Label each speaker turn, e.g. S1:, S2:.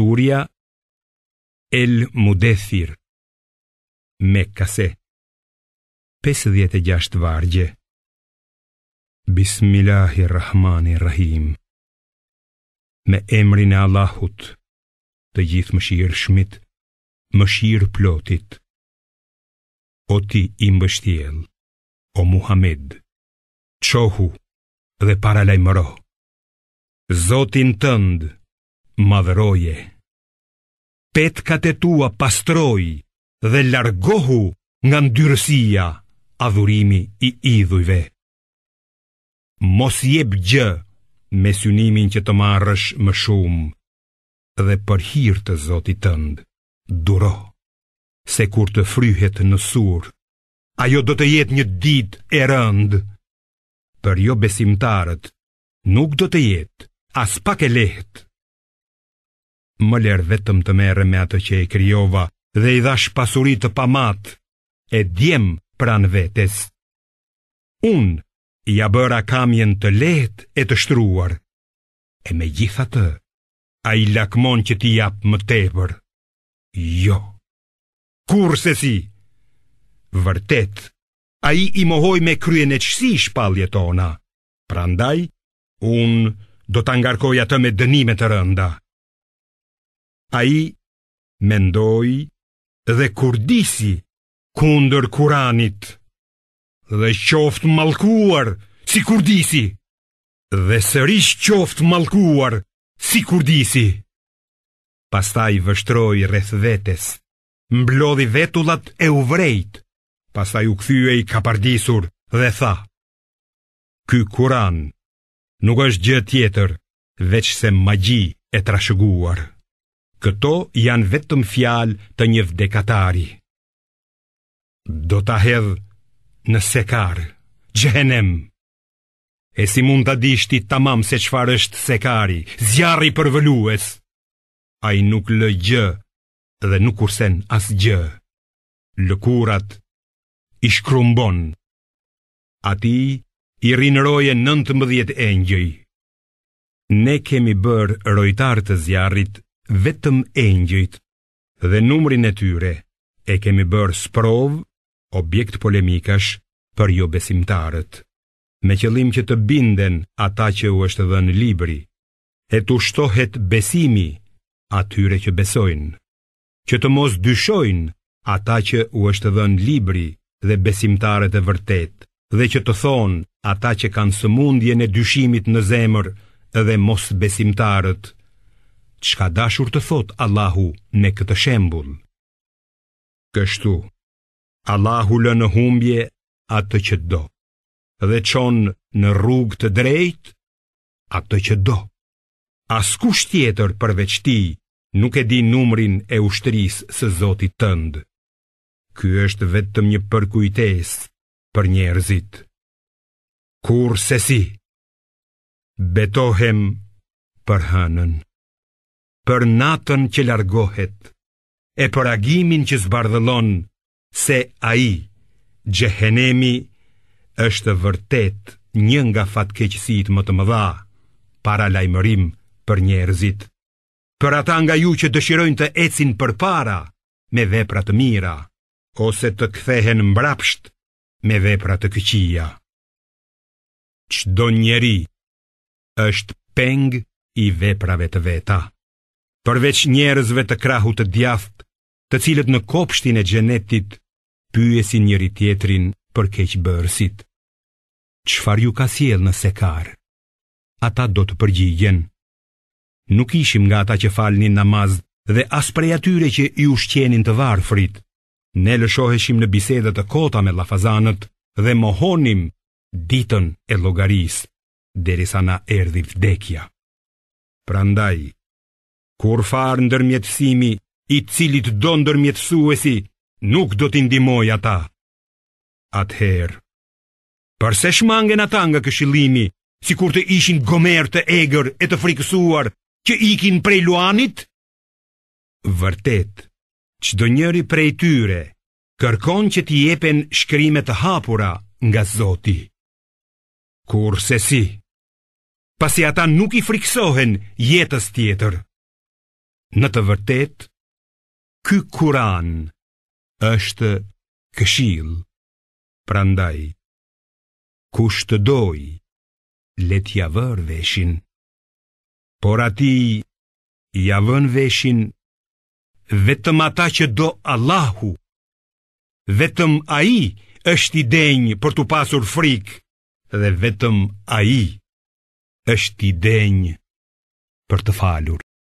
S1: Surja El Mudethir Mekase 56 vargje Bismillahirrahmanirrahim Me emrin e Allahut Të gjithë më shirë shmit Më shirë plotit O ti imbështjel O Muhammed Qohu dhe paralajmëro Zotin tëndë madhëroje. ka të tua pastroj dhe largohu nga ndyrësia adhurimi i idhujve. Mos jeb gjë me synimin që të marrësh më shumë dhe për hirtë të zotit tëndë, duro, se kur të fryhet në sur, ajo do të jetë një ditë e rëndë, për jo besimtarët, nuk do të jetë as pak e lehtë më lërë vetëm të mere me atë që e kryova dhe i dhash pasurit të pamat, e djem pran vetes. Unë, i a bëra kamjen të lehtë e të shtruar, e me gjitha të, a i lakmon që ti japë më tepër. Jo, kur se si? Vërtet, a i i mohoj me kryen e qësi shpalje tona, prandaj, unë do të ngarkoj atë me dënime të rënda. A i mendoj dhe kurdisi kundër kuranit Dhe qoft malkuar si kurdisi Dhe sërish qoft malkuar si kurdisi Pastaj vështroj rreth vetes Mblodhi vetullat e uvrejt Pastaj u këthyje i kapardisur dhe tha Ky kuran nuk është gjë tjetër Veç se magji e trashëguar. Këto janë vetëm fjalë të një vdekatari. Do ta hedh në sekar, xhenem. E si mund ta dish ti tamam se çfarë është sekari, zjarri për A Ai nuk lë gjë dhe nuk as asgjë. Lëkurat i shkrumbon. ti i rinëroje nëntë mëdhjet e njëj. Ne kemi bërë rojtar të zjarrit, vetëm engjëjt dhe numrin e tyre e kemi bërë sprov, objekt polemikash për jo besimtarët, me qëllim që të binden ata që u është dhënë libri, e të ushtohet besimi atyre që besojnë, që të mos dyshojnë ata që u është dhënë libri dhe besimtarët e vërtet, dhe që të thonë ata që kanë mundje në dyshimit në zemër dhe mos besimtarët, çka dashur të thot Allahu me këtë shembull. Kështu, Allahu lë në humbje atë që do, dhe qonë në rrugë të drejt atë që do. As kush tjetër përveç ti nuk e di numrin e ushtrisë së Zotit tënd. Ky është vetëm një përkujtesë për njerëzit. Kur se si, betohem për hënën për natën që largohet e për agimin që zbardhëllon se ai gjehenemi, është vërtet një nga fatkeqësitë më të mëdha para lajmërim për njerëzit për ata nga ju që dëshirojnë të ecin përpara me vepra të mira ose të kthehen mbrapsht me vepra të këqija çdo njeri është peng i veprave të veta përveç njerëzve të krahu të djaft, të cilët në kopshtin e gjenetit pyesin njëri tjetrin për bërësit. Qfar ju ka siel në sekar? Ata do të përgjigjen. Nuk ishim nga ata që falnin namaz dhe as prej atyre që i ushqenin të varfrit. Ne lëshoheshim në bisedet të kota me lafazanët dhe mohonim ditën e logarisë, derisa na erdhi vdekja. Prandaj, Kur farë ndërmjetësimi i cilit do ndërmjetësuesi, nuk do t'i ndimoj ata. Atëherë, përse shmangen ata nga këshilimi, si kur të ishin gomer të egër e të frikësuar, që ikin prej luanit? Vërtet, që do njëri prej tyre, kërkon që t'i jepen shkrimet të hapura nga Zoti. Kur se si, pasi ata nuk i frikësohen jetës tjetër. Në të vërtet, ky Kur'an është këshill. Prandaj, kush të doj, le të vër veshin. Por ati ia vën veshin vetëm ata që do Allahu. Vetëm ai është i denjë për të pasur frikë, dhe vetëm ai është i denjë për të falur